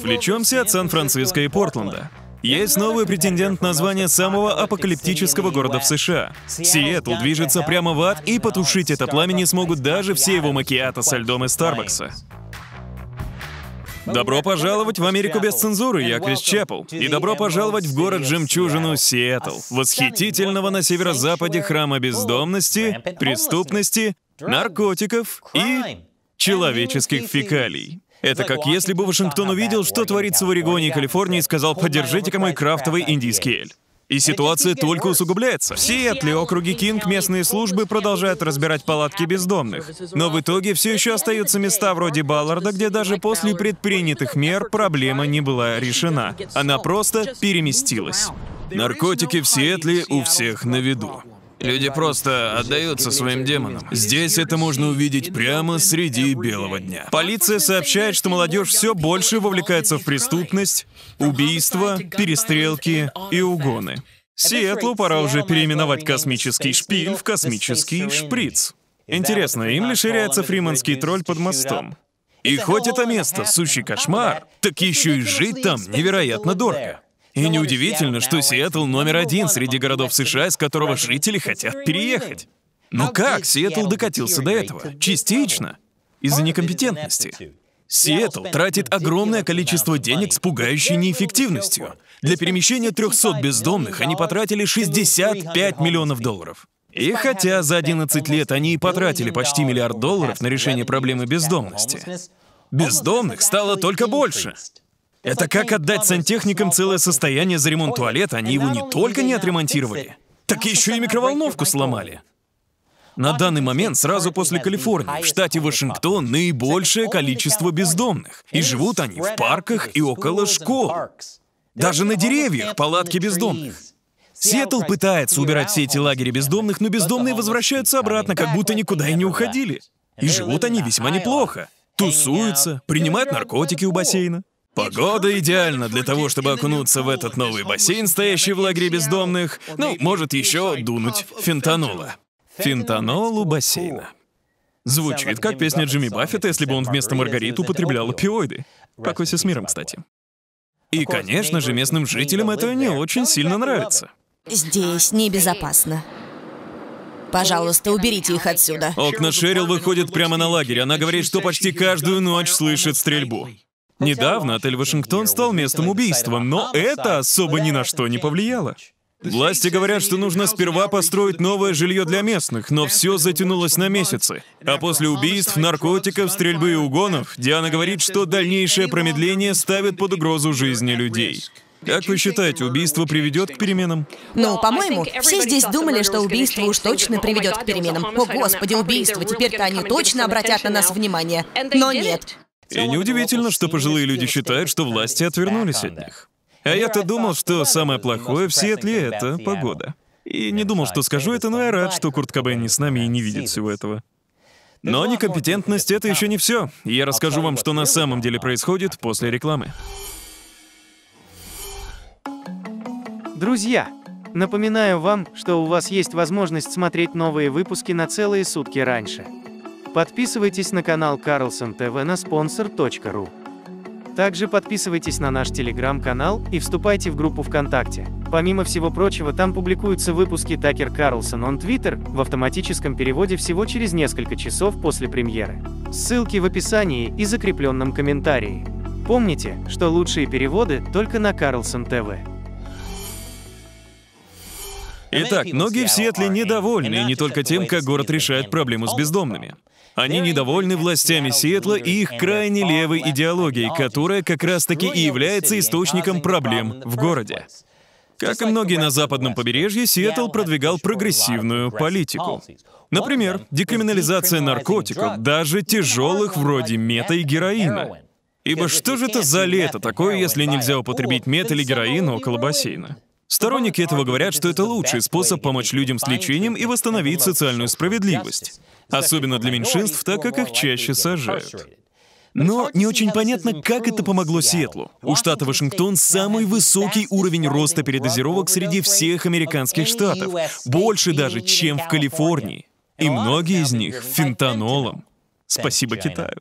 Отвлечемся от Сан-Франциско и Портленда. Есть новый претендент на звание самого апокалиптического города в США. Сиэтл движется прямо в ад, и потушить это пламя не смогут даже все его макиата со льдом из Старбакса. Добро пожаловать в Америку без цензуры, я Крис Чапл. И добро пожаловать в город Жемчужину Сиэтл, восхитительного на северо-западе храма бездомности, преступности, наркотиков и человеческих фекалий. Это как если бы Вашингтон увидел, что творится в Орегоне и Калифорнии, и сказал «поддержите-ка мой крафтовый индийский эль». И ситуация только усугубляется. В Сиэтле, округе Кинг, местные службы продолжают разбирать палатки бездомных. Но в итоге все еще остаются места вроде Балларда, где даже после предпринятых мер проблема не была решена. Она просто переместилась. Наркотики в Сиэтле у всех на виду. Люди просто отдаются своим демонам. Здесь это можно увидеть прямо среди белого дня. Полиция сообщает, что молодежь все больше вовлекается в преступность, убийства, перестрелки и угоны. Сиэтлу пора уже переименовать космический шпиль в космический шприц. Интересно, им ли ширяется фриманский тролль под мостом? И хоть это место сущий кошмар, так еще и жить там невероятно дорого. И неудивительно, что Сиэтл номер один среди городов США, из которого жители хотят переехать. Но ну как Сиэтл докатился до этого? Частично. Из-за некомпетентности. Сиэтл тратит огромное количество денег с пугающей неэффективностью. Для перемещения 300 бездомных они потратили 65 миллионов долларов. И хотя за 11 лет они и потратили почти миллиард долларов на решение проблемы бездомности, бездомных стало только больше. Это как отдать сантехникам целое состояние за ремонт туалета, они его не только не отремонтировали, так еще и микроволновку сломали. На данный момент, сразу после Калифорнии, в штате Вашингтон наибольшее количество бездомных. И живут они в парках и около школ. Даже на деревьях палатки бездомных. Сиэтл пытается убирать все эти лагеря бездомных, но бездомные возвращаются обратно, как будто никуда и не уходили. И живут они весьма неплохо. Тусуются, принимают наркотики у бассейна. Погода идеальна для того, чтобы окунуться в этот новый бассейн, стоящий в лагере бездомных. Ну, может еще дунуть фентанола. Фентанол у бассейна. Звучит как песня Джимми Баффета, если бы он вместо Маргарит употреблял опиоиды. Покойся с миром, кстати. И, конечно же, местным жителям это не очень сильно нравится. Здесь небезопасно. Пожалуйста, уберите их отсюда. Окна Шерил выходит прямо на лагерь. Она говорит, что почти каждую ночь слышит стрельбу. Недавно отель «Вашингтон» стал местом убийства, но это особо ни на что не повлияло. Власти говорят, что нужно сперва построить новое жилье для местных, но все затянулось на месяцы. А после убийств, наркотиков, стрельбы и угонов, Диана говорит, что дальнейшее промедление ставит под угрозу жизни людей. Как вы считаете, убийство приведет к переменам? Ну, по-моему, все здесь думали, что убийство уж точно приведет к переменам. О, Господи, убийство, теперь-то они точно обратят на нас внимание. Но нет. И неудивительно, что пожилые люди считают, что власти отвернулись от них. А я-то думал, что самое плохое в Сиэтле — это погода. И не думал, что скажу это, но я рад, что Курт Кобейн не с нами и не видит всего этого. Но некомпетентность — это еще не все. Я расскажу вам, что на самом деле происходит после рекламы. Друзья, напоминаю вам, что у вас есть возможность смотреть новые выпуски на целые сутки раньше — Подписывайтесь на канал Карлсон ТВ на sponsor.ru. Также подписывайтесь на наш телеграм-канал и вступайте в группу ВКонтакте. Помимо всего прочего, там публикуются выпуски Такер Карлсон он Твиттер в автоматическом переводе всего через несколько часов после премьеры. Ссылки в описании и закрепленном комментарии. Помните, что лучшие переводы только на Карлсон ТВ. Итак, многие в Сиэтле недовольны, и не только тем, как город решает проблему с бездомными. Они недовольны властями Сиэтла и их крайне левой идеологией, которая как раз-таки и является источником проблем в городе. Как и многие на западном побережье, Сиэтл продвигал прогрессивную политику. Например, декриминализация наркотиков, даже тяжелых вроде мета и героина. Ибо что же это за лето такое, если нельзя употребить мет или героин около бассейна? Сторонники этого говорят, что это лучший способ помочь людям с лечением и восстановить социальную справедливость, особенно для меньшинств, так как их чаще сажают. Но не очень понятно, как это помогло Сиэтлу. У штата Вашингтон самый высокий уровень роста передозировок среди всех американских штатов, больше даже, чем в Калифорнии. И многие из них фентанолом. Спасибо Китаю.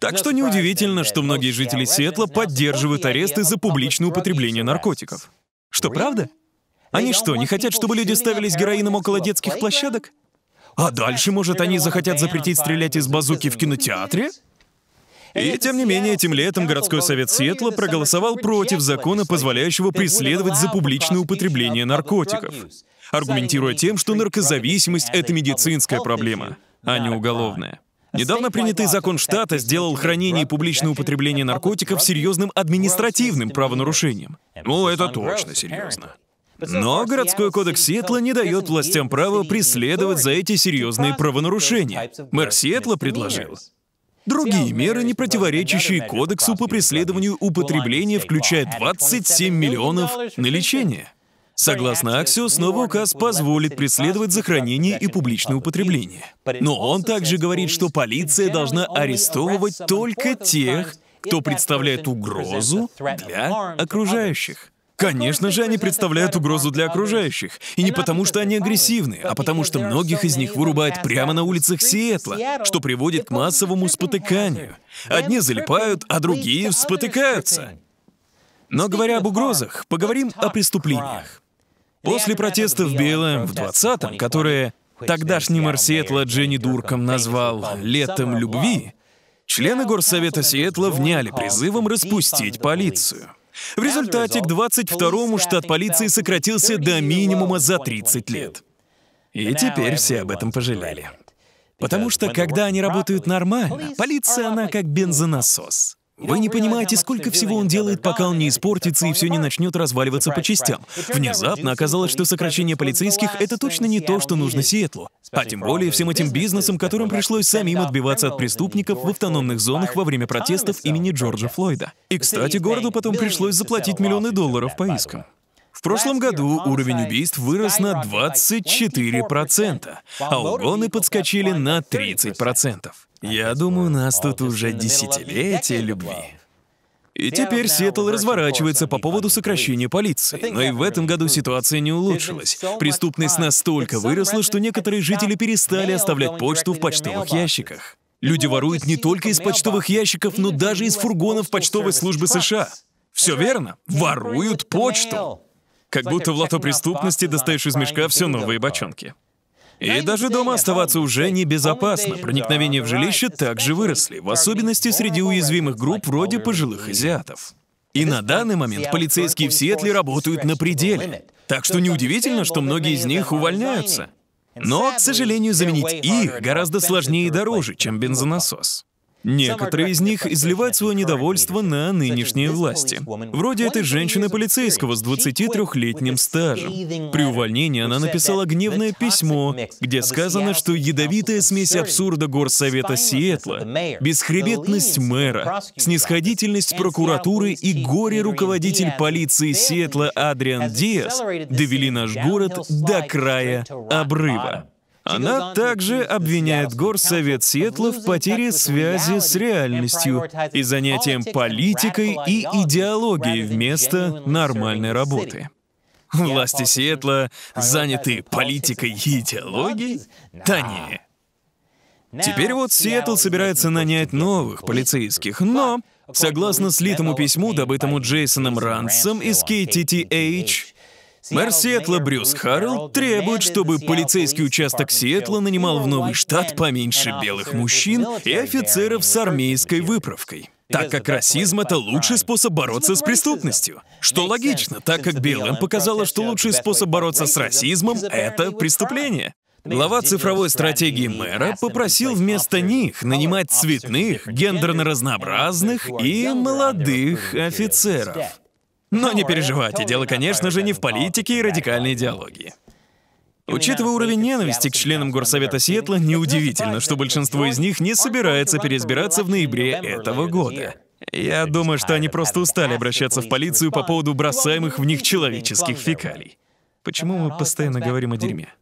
Так что неудивительно, что многие жители Сиэтла поддерживают аресты за публичное употребление наркотиков. Что, правда? Они что, не хотят, чтобы люди ставились героином около детских площадок? А дальше, может, они захотят запретить стрелять из базуки в кинотеатре? И, тем не менее, этим летом городской совет Сиэтла проголосовал против закона, позволяющего преследовать за публичное употребление наркотиков, аргументируя тем, что наркозависимость — это медицинская проблема, а не уголовная. Недавно принятый закон штата сделал хранение и публичное употребление наркотиков серьезным административным правонарушением. Ну, это точно серьезно. Но городской кодекс Сиэтла не дает властям права преследовать за эти серьезные правонарушения. Мэр Сиэтла предложил Другие меры, не противоречащие кодексу по преследованию употребления, включая 27 миллионов на лечение. Согласно Аксиос, новый указ позволит преследовать захоронение и публичное употребление. Но он также говорит, что полиция должна арестовывать только тех, кто представляет угрозу для окружающих. Конечно же, они представляют угрозу для окружающих. И не потому, что они агрессивны, а потому, что многих из них вырубают прямо на улицах Сиэтла, что приводит к массовому спотыканию. Одни залипают, а другие спотыкаются. Но говоря об угрозах, поговорим о преступлениях. После протестов Бейла в 20-м, которые тогдашний мэр Сиэтла Дженни Дурком назвал «летом любви», члены Горсовета Сиэтла вняли призывом распустить полицию. В результате к 22-му штат полиции сократился до минимума за 30 лет. И теперь все об этом пожалели. Потому что, когда они работают нормально, полиция, она как бензонасос. Вы не понимаете, сколько всего он делает, пока он не испортится и все не начнет разваливаться по частям. Внезапно оказалось, что сокращение полицейских — это точно не то, что нужно Сиэтлу. А тем более всем этим бизнесам, которым пришлось самим отбиваться от преступников в автономных зонах во время протестов имени Джорджа Флойда. И, кстати, городу потом пришлось заплатить миллионы долларов по искам. В прошлом году уровень убийств вырос на 24%, а угоны подскочили на 30%. Я думаю, нас тут уже десятилетия любви. И теперь Сиэтл разворачивается по поводу сокращения полиции. Но и в этом году ситуация не улучшилась. Преступность настолько выросла, что некоторые жители перестали оставлять почту в почтовых ящиках. Люди воруют не только из почтовых ящиков, но даже из фургонов почтовой службы США. Все верно. Воруют почту. Как будто в лото преступности достаешь из мешка все новые бочонки. И даже дома оставаться уже небезопасно. Проникновения в жилище также выросли, в особенности среди уязвимых групп вроде пожилых азиатов. И на данный момент полицейские в Сиэтле работают на пределе. Так что неудивительно, что многие из них увольняются. Но, к сожалению, заменить их гораздо сложнее и дороже, чем бензонасос. Некоторые из них изливают свое недовольство на нынешние власти. Вроде этой женщины-полицейского с 23-летним стажем. При увольнении она написала гневное письмо, где сказано, что ядовитая смесь абсурда горсовета Сиэтла, бесхребетность мэра, снисходительность прокуратуры и горе-руководитель полиции Сиэтла Адриан Диас довели наш город до края обрыва. Она также обвиняет Горсовет Сиэтла в потере связи с реальностью и занятием политикой и идеологией вместо нормальной работы. Власти Сиэтла заняты политикой и идеологией? Да не. Теперь вот Сиэтл собирается нанять новых полицейских, но, согласно слитому письму, добытому Джейсоном Рансом из KTTH, Мэр Сиэтла Брюс Харрелл требует, чтобы полицейский участок Сиэтла нанимал в новый штат поменьше белых мужчин и офицеров с армейской выправкой так как расизм — это лучший способ бороться с преступностью. Что логично, так как Белым показала, что лучший способ бороться с расизмом — это преступление. Глава цифровой стратегии мэра попросил вместо них нанимать цветных, гендерно разнообразных и молодых офицеров. Но не переживайте, дело, конечно же, не в политике и радикальной идеологии. Учитывая уровень ненависти к членам Горсовета Сиэтла, неудивительно, что большинство из них не собирается переизбираться в ноябре этого года. Я думаю, что они просто устали обращаться в полицию по поводу бросаемых в них человеческих фекалий. Почему мы постоянно говорим о дерьме?